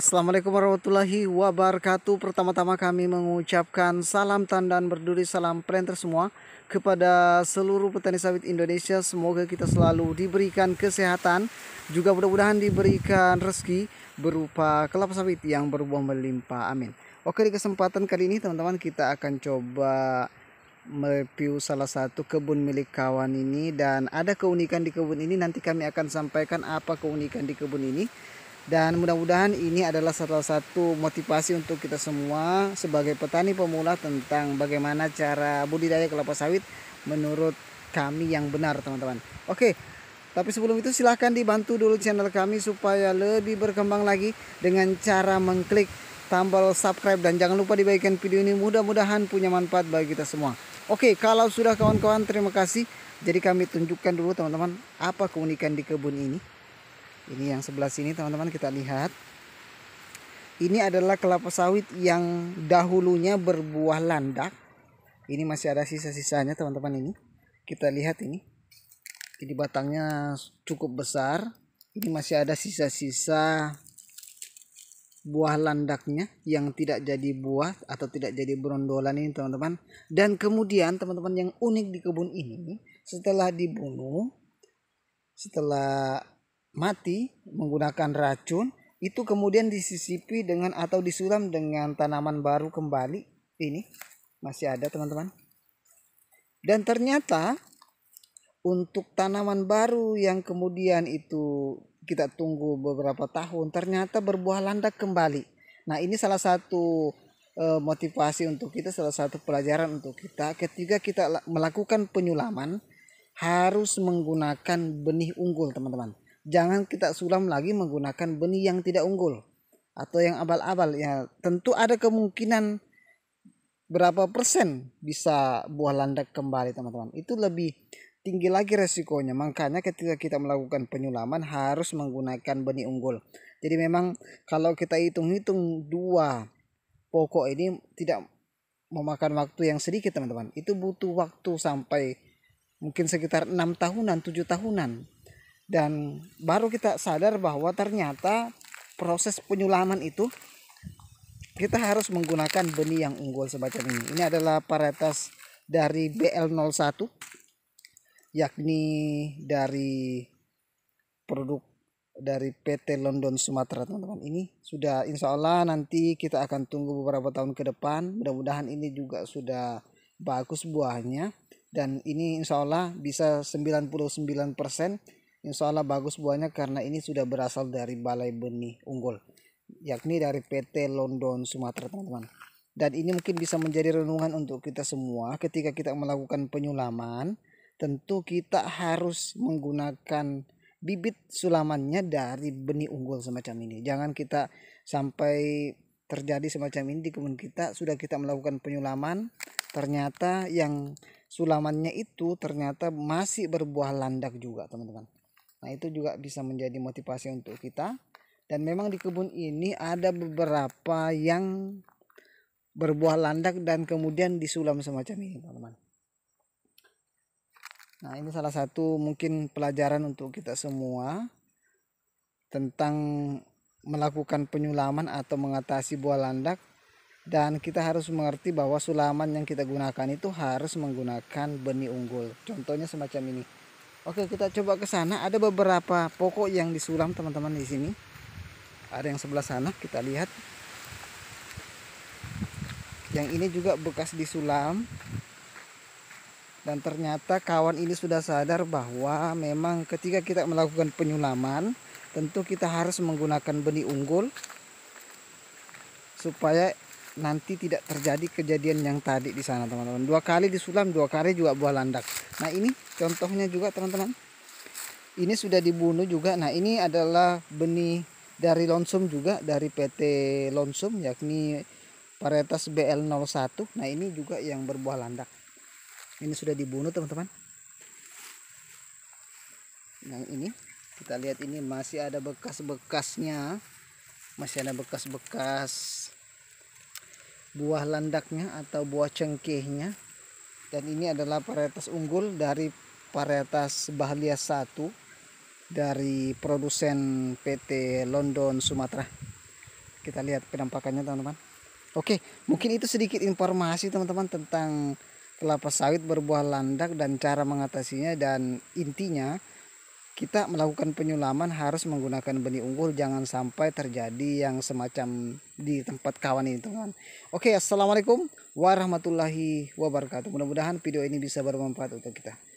Assalamualaikum warahmatullahi wabarakatuh. Pertama-tama kami mengucapkan salam tandan berduri salam printer semua kepada seluruh petani sawit Indonesia. Semoga kita selalu diberikan kesehatan, juga mudah-mudahan diberikan rezeki berupa kelapa sawit yang berbuah melimpah. Amin. Oke, di kesempatan kali ini teman-teman kita akan coba mereview salah satu kebun milik kawan ini dan ada keunikan di kebun ini nanti kami akan sampaikan apa keunikan di kebun ini dan mudah-mudahan ini adalah salah satu motivasi untuk kita semua sebagai petani pemula tentang bagaimana cara budidaya kelapa sawit menurut kami yang benar teman-teman oke tapi sebelum itu silahkan dibantu dulu channel kami supaya lebih berkembang lagi dengan cara mengklik tombol subscribe dan jangan lupa dibagikan video ini mudah-mudahan punya manfaat bagi kita semua oke kalau sudah kawan-kawan terima kasih jadi kami tunjukkan dulu teman-teman apa keunikan di kebun ini ini yang sebelah sini teman-teman kita lihat. Ini adalah kelapa sawit yang dahulunya berbuah landak. Ini masih ada sisa-sisanya teman-teman ini. Kita lihat ini. Jadi batangnya cukup besar. Ini masih ada sisa-sisa buah landaknya yang tidak jadi buah atau tidak jadi berondolan ini teman-teman. Dan kemudian teman-teman yang unik di kebun ini setelah dibunuh setelah mati menggunakan racun itu kemudian disisipi dengan atau disulam dengan tanaman baru kembali ini masih ada teman-teman dan ternyata untuk tanaman baru yang kemudian itu kita tunggu beberapa tahun ternyata berbuah landak kembali nah ini salah satu e, motivasi untuk kita salah satu pelajaran untuk kita ketika kita melakukan penyulaman harus menggunakan benih unggul teman-teman jangan kita sulam lagi menggunakan benih yang tidak unggul atau yang abal-abal ya tentu ada kemungkinan berapa persen bisa buah landak kembali teman-teman itu lebih tinggi lagi resikonya makanya ketika kita melakukan penyulaman harus menggunakan benih unggul jadi memang kalau kita hitung-hitung dua pokok ini tidak memakan waktu yang sedikit teman-teman itu butuh waktu sampai mungkin sekitar enam tahunan tujuh tahunan dan baru kita sadar bahwa ternyata proses penyulaman itu kita harus menggunakan benih yang unggul semacam ini. Ini adalah varietas dari BL01 yakni dari produk dari PT London Sumatera teman-teman ini sudah insya Allah nanti kita akan tunggu beberapa tahun ke depan mudah-mudahan ini juga sudah bagus buahnya dan ini insya Allah bisa 99% Insya Allah bagus buahnya karena ini sudah berasal dari balai benih unggul, yakni dari PT London Sumatera teman-teman. Dan ini mungkin bisa menjadi renungan untuk kita semua ketika kita melakukan penyulaman, tentu kita harus menggunakan bibit sulamannya dari benih unggul semacam ini. Jangan kita sampai terjadi semacam ini di kebun kita sudah kita melakukan penyulaman, ternyata yang sulamannya itu ternyata masih berbuah landak juga, teman-teman. Nah, itu juga bisa menjadi motivasi untuk kita. Dan memang di kebun ini ada beberapa yang berbuah landak dan kemudian disulam semacam ini, teman-teman. Nah, ini salah satu mungkin pelajaran untuk kita semua tentang melakukan penyulaman atau mengatasi buah landak dan kita harus mengerti bahwa sulaman yang kita gunakan itu harus menggunakan benih unggul. Contohnya semacam ini. Oke, kita coba ke sana. Ada beberapa pokok yang disulam teman-teman di sini. Ada yang sebelah sana, kita lihat. Yang ini juga bekas disulam. Dan ternyata kawan ini sudah sadar bahwa memang ketika kita melakukan penyulaman, tentu kita harus menggunakan benih unggul supaya nanti tidak terjadi kejadian yang tadi di sana teman-teman dua kali disulam dua kali juga buah landak nah ini contohnya juga teman-teman ini sudah dibunuh juga nah ini adalah benih dari lonsum juga dari PT lonsum yakni varietas BL01 nah ini juga yang berbuah landak ini sudah dibunuh teman-teman yang ini kita lihat ini masih ada bekas-bekasnya masih ada bekas-bekas buah landaknya atau buah cengkehnya dan ini adalah varietas unggul dari varietas Bahlia 1 dari produsen PT London Sumatera kita lihat penampakannya teman-teman oke mungkin itu sedikit informasi teman-teman tentang kelapa sawit berbuah landak dan cara mengatasinya dan intinya kita melakukan penyulaman harus menggunakan benih unggul jangan sampai terjadi yang semacam di tempat kawan ini teman oke assalamualaikum warahmatullahi wabarakatuh mudah-mudahan video ini bisa bermanfaat untuk kita